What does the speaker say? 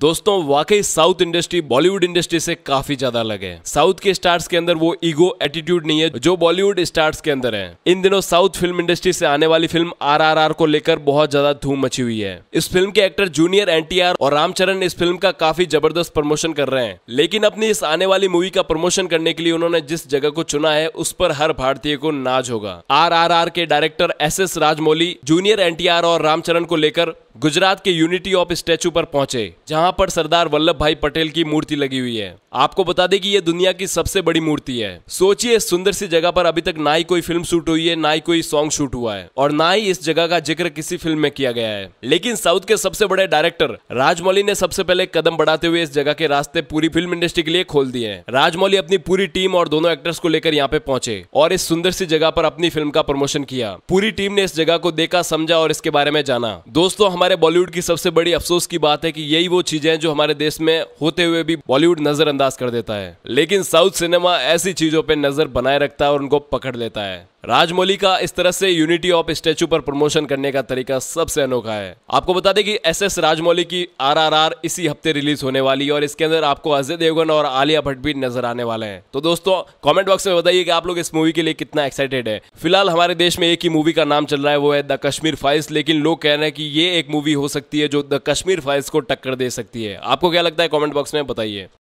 दोस्तों वाकई south industry Bollywood industry से काफी ज्यादा अलग है साउथ के स्टार्स के अंदर वो ईगो एटीट्यूड नहीं है जो बॉलीवुड स्टार्स के अंदर है इन दिनों साउथ फिल्म इंडस्ट्री से आने वाली फिल्म आरआरआर को लेकर बहुत ज्यादा धूम मची हुई है इस फिल्म के एक्टर जूनियर एन और रामचरण इस फिल्म का काफी जबरदस्त प्रमोशन कर रहे हैं लेकिन अपनी इस आने वाली मूवी का प्रमोशन करने के लिए उन्होंने जिस जगह को चुना है उस पर हर भारतीय को नाज होगा आर के director S S Rajamouli junior N और रामचरण को लेकर गुजरात के यूनिटी ऑफ स्टेचू पर पहुंचे जहां यहाँ पर सरदार वल्लभ भाई पटेल की मूर्ति लगी हुई है आपको बता दें कि ये दुनिया की सबसे बड़ी मूर्ति है सोचिए सुंदर सी जगह पर अभी तक ना ही कोई फिल्म शूट हुई है ना ही कोई सॉन्ग शूट हुआ है और ना ही इस जगह का जिक्र किसी फिल्म में किया गया है लेकिन साउथ के सबसे बड़े डायरेक्टर राजमौली ने सबसे पहले कदम बढ़ाते हुए इस जगह के रास्ते पूरी फिल्म इंडस्ट्री के लिए खोल दिए हैं राजमौली अपनी पूरी टीम और दोनों एक्टर्स को लेकर यहाँ पे पहुंचे और इस सुंदर सी जगह पर अपनी फिल्म का प्रमोशन किया पूरी टीम ने इस जगह को देखा समझा और इसके बारे में जाना दोस्तों हमारे बॉलीवुड की सबसे बड़ी अफसोस की बात है की यही वो चीज चीजें जो हमारे देश में होते हुए भी बॉलीवुड नजरअंदाज कर देता है लेकिन साउथ सिनेमा ऐसी चीजों पर नजर बनाए रखता है और उनको पकड़ लेता है राजमौली का इस तरह से यूनिटी ऑफ स्टेचू पर प्रमोशन करने का तरीका सबसे अनोखा है आपको बता दें कि एस एस राजमौली की आरआरआर इसी हफ्ते रिलीज होने वाली है और इसके अंदर आपको अजय देवगन और आलिया भट्ट भी नजर आने वाले हैं तो दोस्तों कमेंट बॉक्स में बताइए कि आप लोग इस मूवी के लिए कितना एक्साइटेड है फिलहाल हमारे देश में एक ही मूवी का नाम चल रहा है वो है द कश्मीर फाइल्स लेकिन लोग कह रहे हैं कि ये एक मूवी हो सकती है जो द कश्मीर फाइल्स को टक्कर दे सकती है आपको क्या लगता है कॉमेंट बॉक्स में बताइए